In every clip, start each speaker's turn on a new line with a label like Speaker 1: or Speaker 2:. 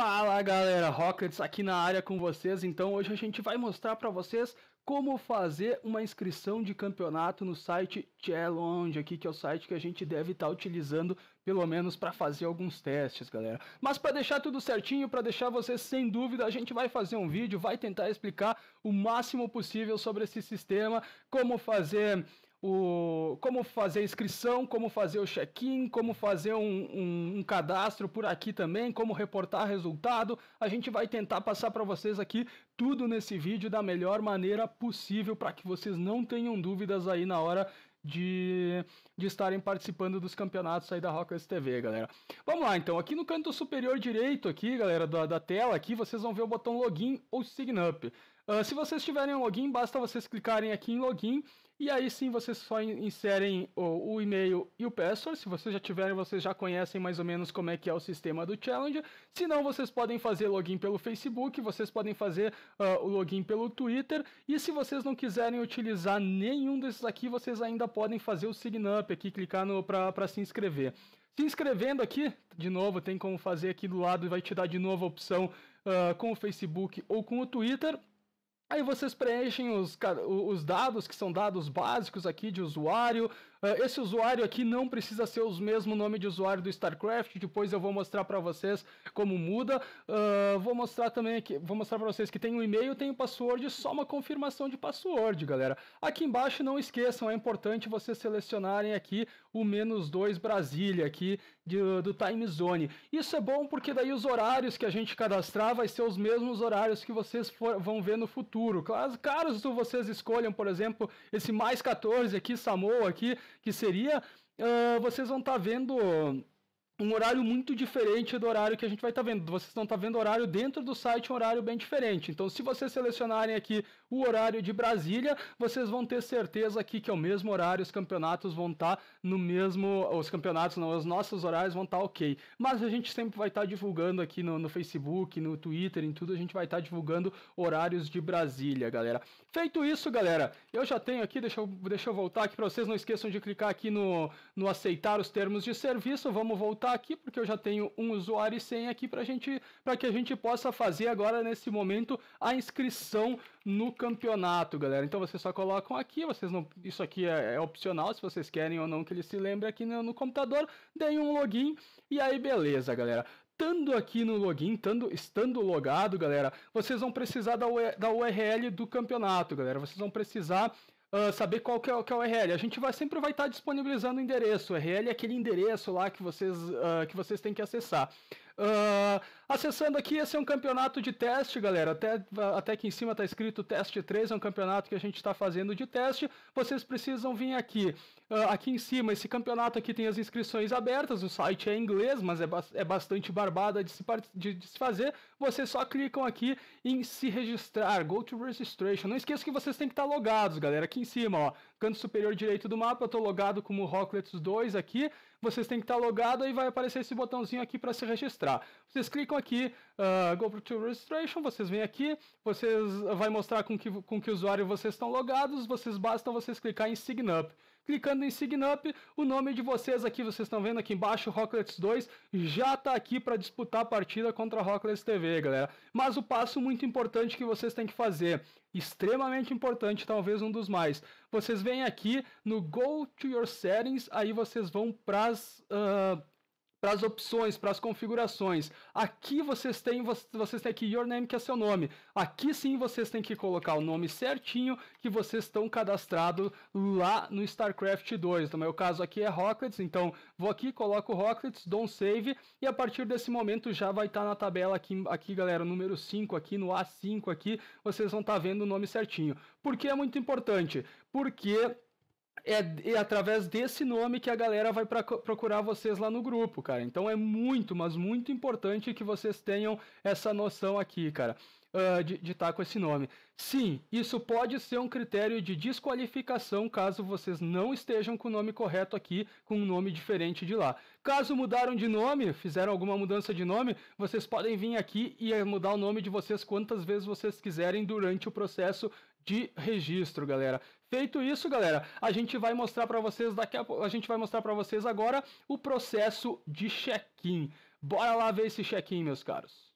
Speaker 1: Fala galera, Rockets aqui na área com vocês. Então hoje a gente vai mostrar para vocês como fazer uma inscrição de campeonato no site Challenge aqui, que é o site que a gente deve estar tá utilizando pelo menos para fazer alguns testes, galera. Mas para deixar tudo certinho, para deixar vocês sem dúvida, a gente vai fazer um vídeo, vai tentar explicar o máximo possível sobre esse sistema, como fazer o como fazer a inscrição, como fazer o check-in, como fazer um, um, um, cadastro por aqui também, como reportar resultado. A gente vai tentar passar para vocês aqui tudo nesse vídeo da melhor maneira possível para que vocês não tenham dúvidas aí na hora de, de estarem participando dos campeonatos aí da Rockers TV, galera. Vamos lá, então. Aqui no canto superior direito aqui, galera, da, da tela aqui, vocês vão ver o botão Login ou Sign Up. Uh, se vocês tiverem um login, basta vocês clicarem aqui em login e aí sim vocês só inserem o, o e-mail e o password. Se vocês já tiverem, vocês já conhecem mais ou menos como é que é o sistema do Challenger. Se não, vocês podem fazer login pelo Facebook, vocês podem fazer uh, o login pelo Twitter. E se vocês não quiserem utilizar nenhum desses aqui, vocês ainda podem fazer o sign up aqui, clicar para se inscrever. Se inscrevendo aqui, de novo, tem como fazer aqui do lado, vai te dar de novo a opção uh, com o Facebook ou com o Twitter. Aí vocês preenchem os, os dados, que são dados básicos aqui de usuário, ah, esse usuário aqui não precisa ser o mesmo nome de usuário do StarCraft, depois eu vou mostrar para vocês como muda. Uh, vou mostrar também aqui, vou mostrar para vocês que tem um e-mail, tem um password, só uma confirmação de password, galera. Aqui embaixo não esqueçam, é importante vocês selecionarem aqui o menos 2 Brasília aqui de, do Time Zone. Isso é bom porque daí os horários que a gente cadastrar vai ser os mesmos horários que vocês for, vão ver no futuro. Caso, caso vocês escolham, por exemplo, esse mais 14 aqui, Samoa aqui, que seria. Uh, vocês vão estar tá vendo um horário muito diferente do horário que a gente vai estar tá vendo. Vocês estão tá vendo horário dentro do site, um horário bem diferente. Então, se vocês selecionarem aqui o horário de Brasília, vocês vão ter certeza aqui que é o mesmo horário, os campeonatos vão estar tá no mesmo. Os campeonatos, não, os nossos horários vão estar tá ok. Mas a gente sempre vai estar tá divulgando aqui no, no, Facebook, no Twitter, em tudo, a gente vai estar tá divulgando horários de Brasília, galera. Feito isso, galera, eu já tenho aqui, deixa eu, deixa eu voltar aqui para vocês, não esqueçam de clicar aqui no, no aceitar os termos de serviço, vamos voltar aqui, porque eu já tenho um usuário e senha aqui para gente, para que a gente possa fazer agora, nesse momento, a inscrição no campeonato, galera. Então vocês só colocam aqui, vocês não, isso aqui é, é opcional, se vocês querem ou não que ele se lembre aqui no, no computador, deem um login e aí beleza, galera estando aqui no login, estando, estando logado, galera, vocês vão precisar da, da URL do campeonato, galera. Vocês vão precisar uh, saber qual que é, que é, o URL. A gente vai, sempre vai estar disponibilizando o endereço. O URL é aquele endereço lá que vocês, uh, que vocês têm que acessar. Uh, acessando aqui, esse é um campeonato de teste, galera. Até, até aqui em cima está escrito teste 3, é um campeonato que a gente está fazendo de teste. Vocês precisam vir aqui. Uh, aqui em cima, esse campeonato aqui tem as inscrições abertas. O site é em inglês, mas é, ba é bastante barbada de se, de, de se fazer. Vocês só clicam aqui em se registrar. Go to registration. Não esqueça que vocês têm que estar tá logados, galera. Aqui em cima, ó canto superior direito do mapa, eu tô logado como Rocklets 2 aqui, vocês têm que estar tá logado e vai aparecer esse botãozinho aqui para se registrar. Vocês clicam aqui, uh, Go to Registration, vocês vêm aqui, vocês vai mostrar com que, com que usuário vocês estão logados, vocês bastam vocês clicar em Sign Up. Clicando em Sign Up, o nome de vocês aqui, vocês estão vendo aqui embaixo, Rocklets 2, já está aqui para disputar a partida contra a Rocklets TV, galera. Mas o passo muito importante que vocês têm que fazer, extremamente importante, talvez um dos mais. Vocês vêm aqui no Go to Your Settings, aí vocês vão para as... Uh, para as opções, para as configurações. Aqui vocês têm, vocês têm aqui your name, que é seu nome. Aqui sim vocês têm que colocar o nome certinho que vocês estão cadastrados lá no StarCraft 2. Então, no meu caso aqui é Rockets, então vou aqui, coloco Rockets, dou um save e a partir desse momento já vai estar tá na tabela aqui, aqui galera, número 5 aqui, no A5 aqui, vocês vão estar tá vendo o nome certinho. Por que é muito importante? Porque é, é através desse nome que a galera vai pra, procurar vocês lá no grupo, cara. Então é muito, mas muito importante que vocês tenham essa noção aqui, cara. Uh, de estar tá com esse nome. Sim, isso pode ser um critério de desqualificação caso vocês não estejam com o nome correto aqui, com um nome diferente de lá. Caso mudaram de nome, fizeram alguma mudança de nome, vocês podem vir aqui e mudar o nome de vocês quantas vezes vocês quiserem durante o processo de registro, galera. Feito isso, galera, a gente vai mostrar para vocês daqui a, a gente vai mostrar para vocês agora o processo de check-in. Bora lá ver esse check-in, meus caros.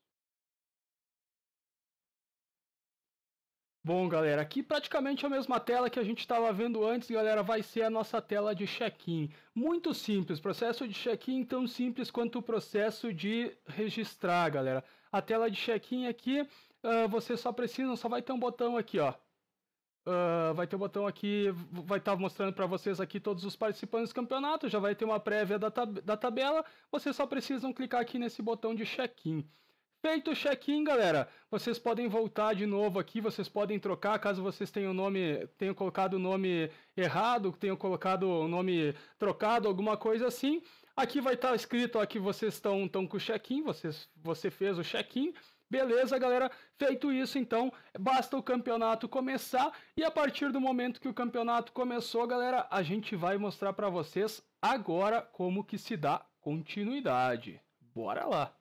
Speaker 1: Bom, galera, aqui praticamente a mesma tela que a gente estava vendo antes, galera, vai ser a nossa tela de check-in. Muito simples, processo de check-in tão simples quanto o processo de registrar, galera. A tela de check-in aqui, uh, você só precisa, só vai ter um botão aqui, ó, Uh, vai ter o um botão aqui, vai estar tá mostrando para vocês aqui todos os participantes do campeonato, já vai ter uma prévia da, tab da tabela, vocês só precisam clicar aqui nesse botão de check-in. Feito o check-in, galera, vocês podem voltar de novo aqui, vocês podem trocar, caso vocês tenham nome, tenham colocado o nome errado, tenham colocado o nome trocado, alguma coisa assim. Aqui vai estar tá escrito ó, que vocês estão com o check-in, você fez o check-in, Beleza, galera? Feito isso, então, basta o campeonato começar e a partir do momento que o campeonato começou, galera, a gente vai mostrar para vocês agora como que se dá continuidade. Bora lá!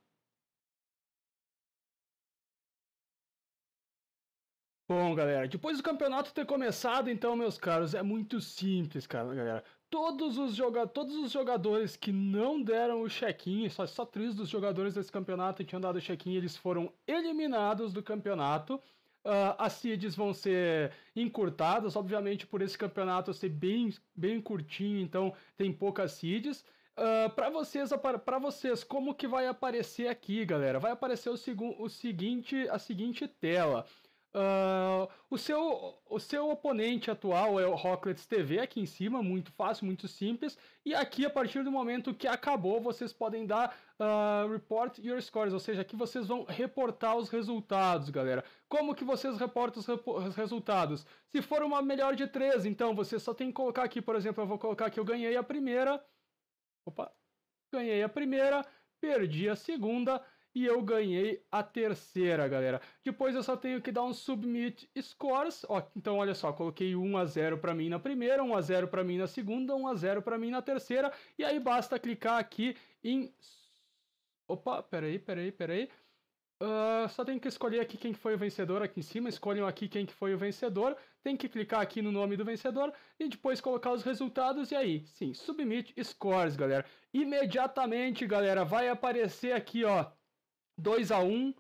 Speaker 1: Bom, galera, depois do campeonato ter começado, então, meus caros, é muito simples, cara, galera todos os, joga todos os jogadores que não deram o check-in, só, só três dos jogadores desse campeonato tinham dado o check-in, eles foram eliminados do campeonato. Uh, as seeds vão ser encurtadas, obviamente por esse campeonato ser bem, bem curtinho, então tem poucas seeds. Uh, ah, para vocês, para vocês, como que vai aparecer aqui, galera? Vai aparecer o, o seguinte, a seguinte tela. Uh, o, seu, o seu oponente atual é o Rocklets TV aqui em cima, muito fácil, muito simples. E aqui, a partir do momento que acabou, vocês podem dar uh, Report Your Scores, ou seja, aqui vocês vão reportar os resultados, galera. Como que vocês reportam os, os resultados? Se for uma melhor de três, então você só tem que colocar aqui, por exemplo, eu vou colocar que eu ganhei a primeira. Opa, ganhei a primeira, perdi a segunda, e eu ganhei a terceira, galera. Depois eu só tenho que dar um submit scores. Ó, então olha só, coloquei 1 a 0 para mim na primeira, 1 a 0 para mim na segunda, 1 a 0 para mim na terceira, e aí basta clicar aqui em Opa, peraí, peraí, peraí. Uh, só tem que escolher aqui quem foi o vencedor aqui em cima, escolham aqui quem que foi o vencedor, tem que clicar aqui no nome do vencedor e depois colocar os resultados e aí, sim, submit scores, galera. Imediatamente, galera, vai aparecer aqui, ó, 2 a 1 uh,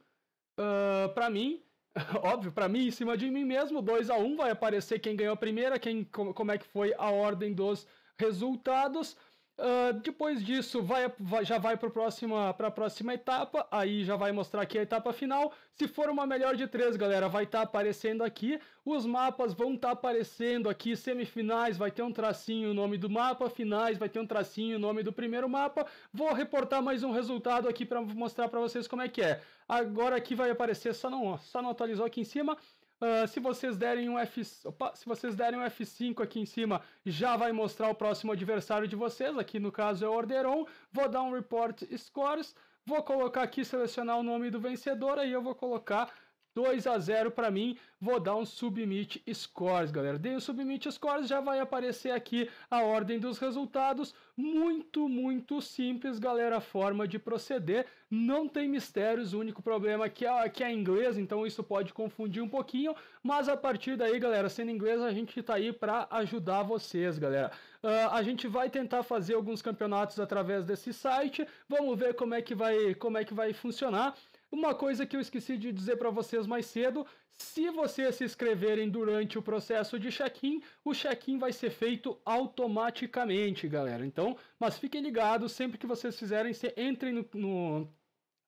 Speaker 1: ah, para mim. Óbvio, para mim, em cima de mim mesmo, 2 a 1 vai aparecer quem ganhou a primeira, quem, como é que foi a ordem dos resultados. Ah, depois disso, vai, vai, já vai para próxima, a próxima etapa, aí já vai mostrar aqui a etapa final. Se for uma melhor de três, galera, vai estar tá aparecendo aqui. Os mapas vão estar tá aparecendo aqui, semifinais, vai ter um tracinho o nome do mapa, finais, vai ter um tracinho o nome do primeiro mapa. Vou reportar mais um resultado aqui para mostrar para vocês como é que é. Agora aqui vai aparecer, só não, só não atualizou aqui em cima, Uh, se vocês derem um F, opa, se vocês derem um F5 aqui em cima, já vai mostrar o próximo adversário de vocês. Aqui no caso é o Orderon. Vou dar um report scores. Vou colocar aqui selecionar o nome do vencedor aí eu vou colocar 2 a 0 para mim. Vou dar um submit scores, galera. Dei um submit scores, já vai aparecer aqui a ordem dos resultados. Muito, muito simples, galera, a forma de proceder. Não tem mistérios, o único problema é que é, que é inglês, então isso pode confundir um pouquinho. Mas a partir daí, galera, sendo inglês, a gente tá aí para ajudar vocês, galera. Uh, a gente vai tentar fazer alguns campeonatos através desse site. Vamos ver como é que vai, como é que vai funcionar. Uma coisa que eu esqueci de dizer para vocês mais cedo: se vocês se inscreverem durante o processo de check-in, o check-in vai ser feito automaticamente, galera. Então, mas fiquem ligados, sempre que vocês fizerem, se entrem no, no,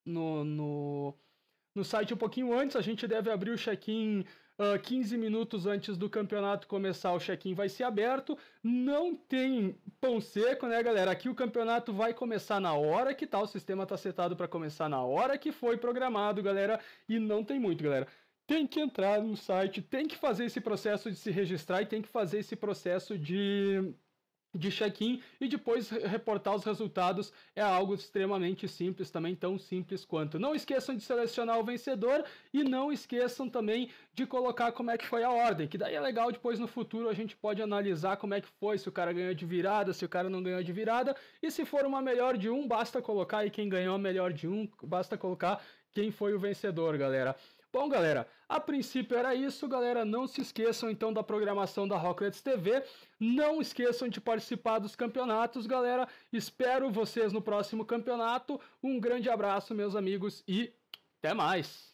Speaker 1: no, no no site um pouquinho antes. A gente deve abrir o check-in Uh, ah, 15 minutos antes do campeonato começar, o check-in vai ser aberto. Não tem pão seco, né, galera? Aqui o campeonato vai começar na hora que tá. O sistema tá setado para começar na hora que foi programado, galera. E não tem muito, galera tem que entrar no site, tem que fazer esse processo de se registrar e tem que fazer esse processo de de check-in e depois reportar os resultados é algo extremamente simples também, tão simples quanto. Não esqueçam de selecionar o vencedor e não esqueçam também de colocar como é que foi a ordem, que daí é legal depois no futuro a gente pode analisar como é que foi, se o cara ganhou de virada, se o cara não ganhou de virada, e se for uma melhor de um, basta colocar e quem ganhou a melhor de um, basta colocar quem foi o vencedor, galera. Bom, galera, a princípio era isso, galera. Não se esqueçam então da programação da Rocklets TV. Não esqueçam de participar dos campeonatos, galera. Espero vocês no próximo campeonato. Um grande abraço, meus amigos, e até mais!